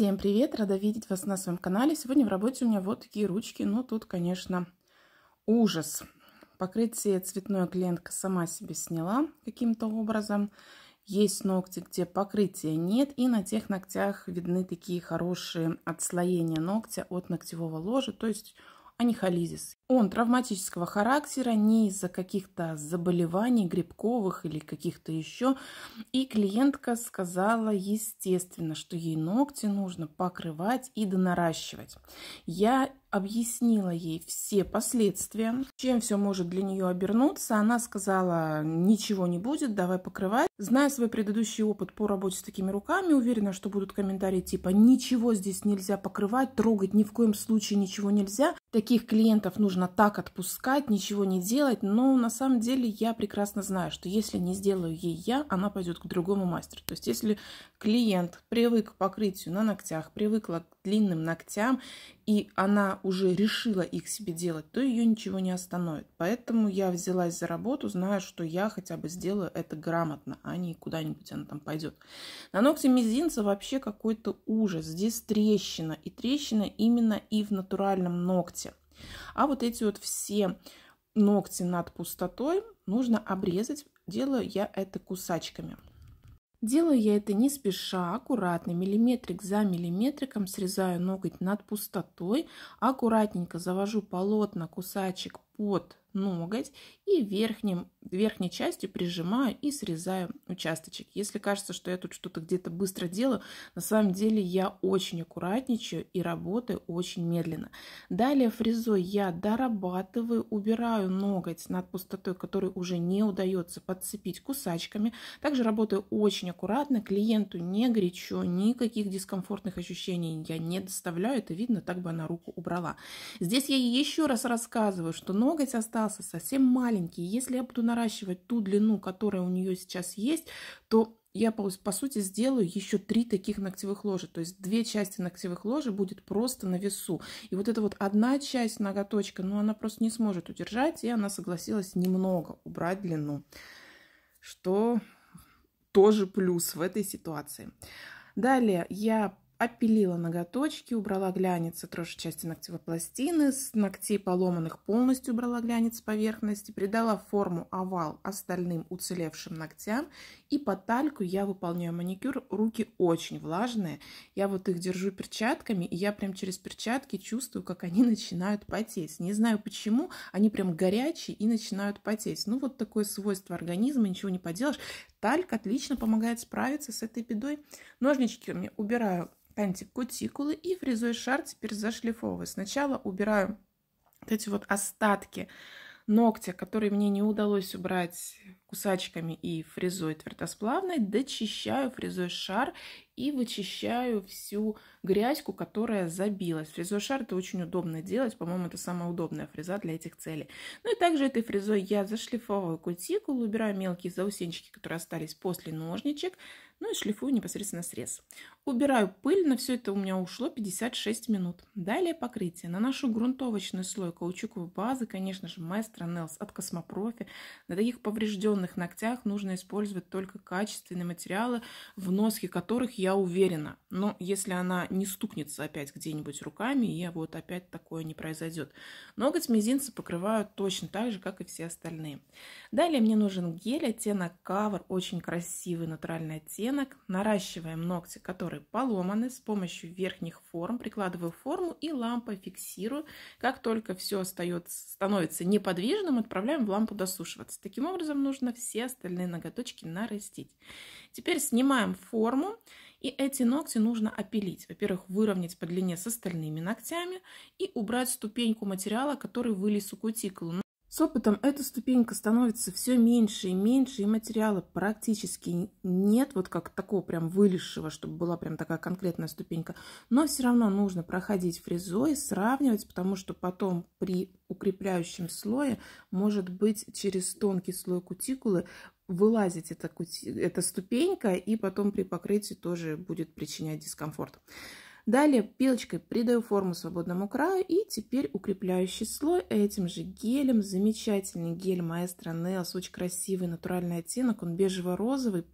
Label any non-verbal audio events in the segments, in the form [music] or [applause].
Всем привет! Рада видеть вас на своем канале. Сегодня в работе у меня вот такие ручки. но ну, тут, конечно, ужас. Покрытие цветной клиентка сама себе сняла каким-то образом. Есть ногти, где покрытия нет. И на тех ногтях видны такие хорошие отслоения ногтя от ногтевого ложа. То есть анихолизис. Он травматического характера, не из-за каких-то заболеваний грибковых или каких-то еще. И клиентка сказала, естественно, что ей ногти нужно покрывать и донаращивать. Я объяснила ей все последствия, чем все может для нее обернуться. Она сказала, ничего не будет, давай покрывать. Зная свой предыдущий опыт по работе с такими руками, уверена, что будут комментарии типа «ничего здесь нельзя покрывать, трогать ни в коем случае ничего нельзя». Таких клиентов нужно так отпускать, ничего не делать, но на самом деле я прекрасно знаю, что если не сделаю ей я, она пойдет к другому мастеру. То есть если клиент привык к покрытию на ногтях, привыкла к длинным ногтям и она уже решила их себе делать, то ее ничего не остановит. Поэтому я взялась за работу, зная, что я хотя бы сделаю это грамотно, а не куда-нибудь она там пойдет. На ногте мизинца вообще какой-то ужас. Здесь трещина, и трещина именно и в натуральном ногте. А вот эти вот все ногти над пустотой нужно обрезать. Делаю я это кусачками. Делаю я это не спеша, аккуратно, миллиметрик за миллиметриком срезаю ноготь над пустотой, аккуратненько завожу полотно кусачек под ноготь и верхним, верхней частью прижимаю и срезаю участочек. Если кажется, что я тут что-то где-то быстро делаю, на самом деле я очень аккуратничаю и работаю очень медленно. Далее фрезой я дорабатываю, убираю ноготь над пустотой, который уже не удается подцепить кусачками. Также работаю очень аккуратно, клиенту не горячо, никаких дискомфортных ощущений я не доставляю, это видно, так бы она руку убрала. Здесь я еще раз рассказываю, что ноготь остался остался совсем маленький. Если я буду наращивать ту длину, которая у нее сейчас есть, то я, по, сути, сделаю еще три таких ногтевых ложи. То есть две части ногтевых ложи будет просто на весу. И вот эта вот одна часть ноготочка, ну, она просто не сможет удержать, и она согласилась немного убрать длину, что тоже плюс в этой ситуации. Далее я Опилила ноготочки, убрала глянец, отросшей части ногтевой пластины, с ногтей поломанных полностью убрала глянец с поверхности, придала форму овал остальным уцелевшим ногтям и под тальку я выполняю маникюр. Руки очень влажные. Я вот их держу перчатками, и я прям через перчатки чувствую, как они [laughs] начинают потеть. Не знаю почему, они прям горячие и начинают потеть. Ну, вот такое свойство организма, ничего не поделаешь. Тальк отлично помогает справиться с этой бедой. Ножнички у меня убираю кантик кутикулы и фрезой шар теперь зашлифовываю. Сначала убираю вот эти вот остатки ногтя, которые мне не удалось убрать кусачками и фрезой твердосплавной, дочищаю фрезой шар и вычищаю всю грязьку, которая забилась. Фрезошар это очень удобно делать, по-моему, это самая удобная фреза для этих целей. Ну и также этой фрезой я зашлифовываю кутикулу, убираю мелкие заусенчики, которые остались после ножничек, ну и шлифую непосредственно срез. Убираю пыль, на все это у меня ушло 56 минут. Далее покрытие. Наношу грунтовочный слой каучуковой базы, конечно же, Maestro Nails от Космопрофи. На таких поврежденных ногтях нужно использовать только качественные материалы, в носке которых я я уверена. Но если она не стукнется опять где-нибудь руками, и вот опять такое не произойдет. Ноготь мизинца покрывают точно так же, как и все остальные. Далее мне нужен гель, оттенок Cover, очень красивый натуральный оттенок. Наращиваем ногти, которые поломаны, с помощью верхних форм прикладываю форму и лампой фиксирую. Как только все остается, становится неподвижным, отправляем в лампу досушиваться. Таким образом нужно все остальные ноготочки нарастить. Теперь снимаем форму. И эти ногти нужно опилить. Во-первых, выровнять по длине с остальными ногтями и убрать ступеньку материала, который вылез у кутикулы. Ну, с опытом эта ступенька становится все меньше и меньше, и материала практически нет, вот как такого прям вылезшего, чтобы была прям такая конкретная ступенька. Но все равно нужно проходить фрезой, сравнивать, потому что потом при укрепляющем слое может быть через тонкий слой кутикулы вылазить эта, эта ступенька, и потом при покрытии тоже будет причинять дискомфорт. Далее пилочкой придаю форму свободному краю и теперь укрепляющий слой этим же гелем. Замечательный гель Маэстро Nails, очень красивый натуральный оттенок, он бежево-розовый,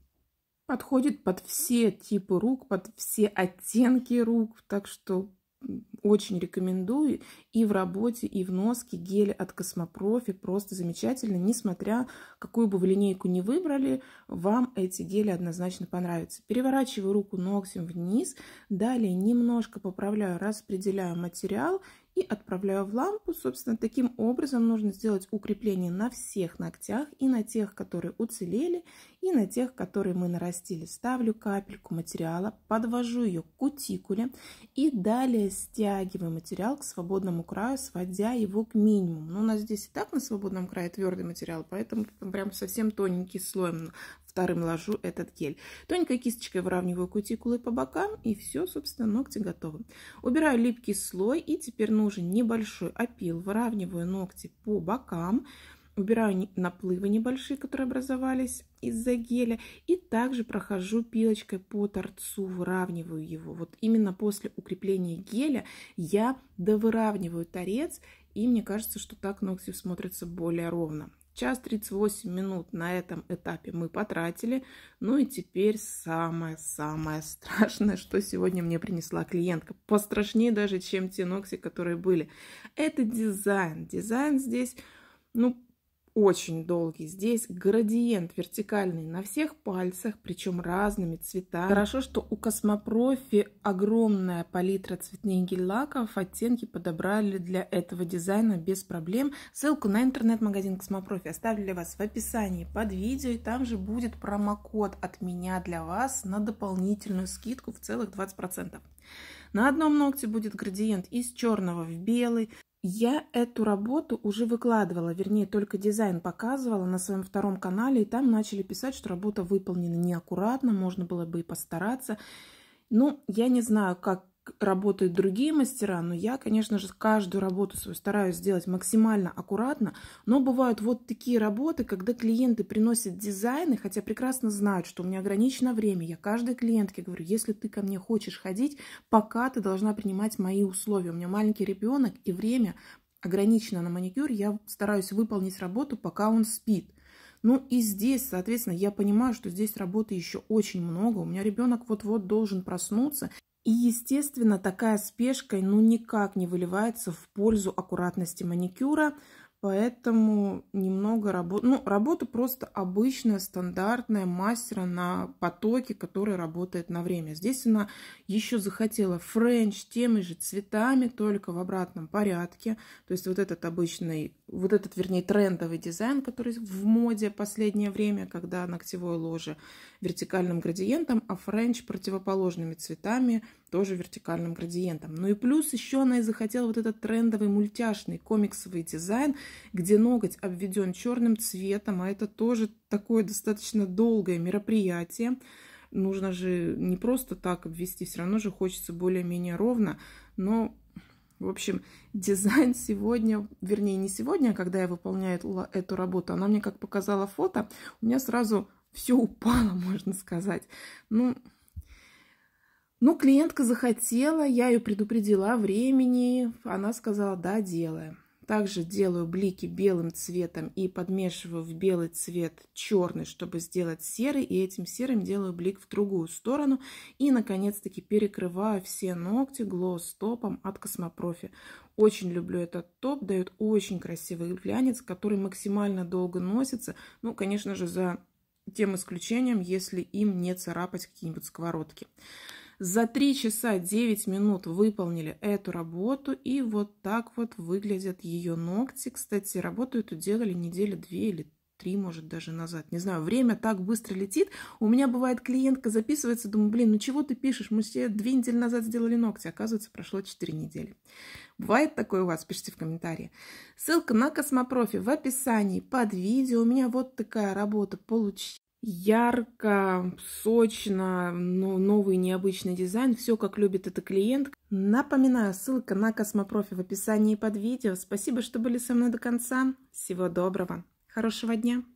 подходит под все типы рук, под все оттенки рук, так что очень рекомендую и в работе, и в носке гели от Космопрофи. Просто замечательно. Несмотря, какую бы вы линейку не выбрали, вам эти гели однозначно понравятся. Переворачиваю руку ногтем вниз. Далее немножко поправляю, распределяю материал и отправляю в лампу. Собственно, таким образом нужно сделать укрепление на всех ногтях, и на тех, которые уцелели, и на тех, которые мы нарастили. Ставлю капельку материала, подвожу ее к кутикуле и далее стягиваю материал к свободному краю, сводя его к минимуму. Но ну, у нас здесь и так на свободном крае твердый материал, поэтому прям совсем тоненький слой вторым ложу этот гель. Тоненькой кисточкой выравниваю кутикулы по бокам и все, собственно, ногти готовы. Убираю липкий слой и теперь нужен небольшой опил. Выравниваю ногти по бокам, убираю наплывы небольшие, которые образовались из-за геля, и также прохожу пилочкой по торцу, выравниваю его. Вот именно после укрепления геля я довыравниваю торец, и мне кажется, что так ногти смотрятся более ровно. Час 38 минут на этом этапе мы потратили. Ну и теперь самое-самое [laughs] страшное, что сегодня мне принесла клиентка. Пострашнее даже, чем те ногти, которые были. Это дизайн. Дизайн здесь, ну, очень долгий. Здесь градиент вертикальный на всех пальцах, причем разными цветами. Хорошо, что у Космопрофи огромная палитра цветных гель лаков. Оттенки подобрали для этого дизайна без проблем. Ссылку на интернет-магазин Космопрофи оставлю для вас в описании под видео. И там же будет промокод от меня для вас на дополнительную скидку в целых 20%. На одном ногте будет градиент из черного в белый, я эту работу уже выкладывала, вернее, только дизайн показывала на своем втором канале, и там начали писать, что работа выполнена неаккуратно, можно было бы и постараться. Ну, я не знаю, как работают другие мастера, но я, конечно же, каждую работу свою стараюсь сделать максимально аккуратно, но бывают вот такие работы, когда клиенты приносят дизайны, хотя прекрасно знают, что у меня ограничено время. Я каждой клиентке говорю, если ты ко мне хочешь ходить, пока ты должна принимать мои условия. У меня маленький ребенок, и время ограничено на маникюр, я стараюсь выполнить работу, пока он спит. Ну и здесь, соответственно, я понимаю, что здесь работы еще очень много. У меня ребенок вот-вот должен проснуться, и, естественно, такая спешка ну никак не выливается в пользу аккуратности маникюра, поэтому немного работы... Ну, работа просто обычная, стандартная, мастера на потоке, который работает на время. Здесь она еще захотела френч теми же цветами, только в обратном порядке. То есть вот этот обычный вот этот, вернее, трендовый дизайн, который в моде последнее время, когда ногтевое ложе вертикальным градиентом, а френч противоположными цветами тоже вертикальным градиентом. Ну и плюс еще она и захотела вот этот трендовый мультяшный комиксовый дизайн, где ноготь обведен черным цветом, а это тоже такое достаточно долгое мероприятие. Нужно же не просто так обвести, все равно же хочется более-менее ровно, но в общем, дизайн сегодня, вернее, не сегодня, а когда я выполняла эту работу, она мне как показала фото, у меня сразу все упало, [laughs] можно сказать. Ну, ну клиентка захотела, я ее предупредила времени, она сказала, да, делаем. Также делаю блики белым цветом и подмешиваю в белый цвет черный, чтобы сделать серый. И этим серым делаю блик в другую сторону. И, наконец-таки, перекрываю все ногти глосс топом от Космопрофи. Очень люблю этот топ, дает очень красивый глянец, который максимально долго носится. Ну, конечно же, за тем исключением, если им не царапать какие-нибудь сковородки. За 3 часа 9 минут выполнили эту работу. И вот так вот выглядят ее ногти. Кстати, работу эту делали недели 2 или три, может, даже назад. Не знаю, время так быстро летит. У меня бывает клиентка записывается, думаю, блин, ну чего ты пишешь? Мы все две недели назад сделали ногти, оказывается, прошло четыре недели. Бывает такое у вас? Пишите в комментарии. Ссылка на Космопрофи в описании под видео. У меня вот такая работа получилась ярко, сочно, но новый необычный дизайн. Все, как любит эта клиентка. Напоминаю, ссылка на Космопрофи в описании под видео. Спасибо, что были со мной до конца. Всего доброго. Хорошего дня.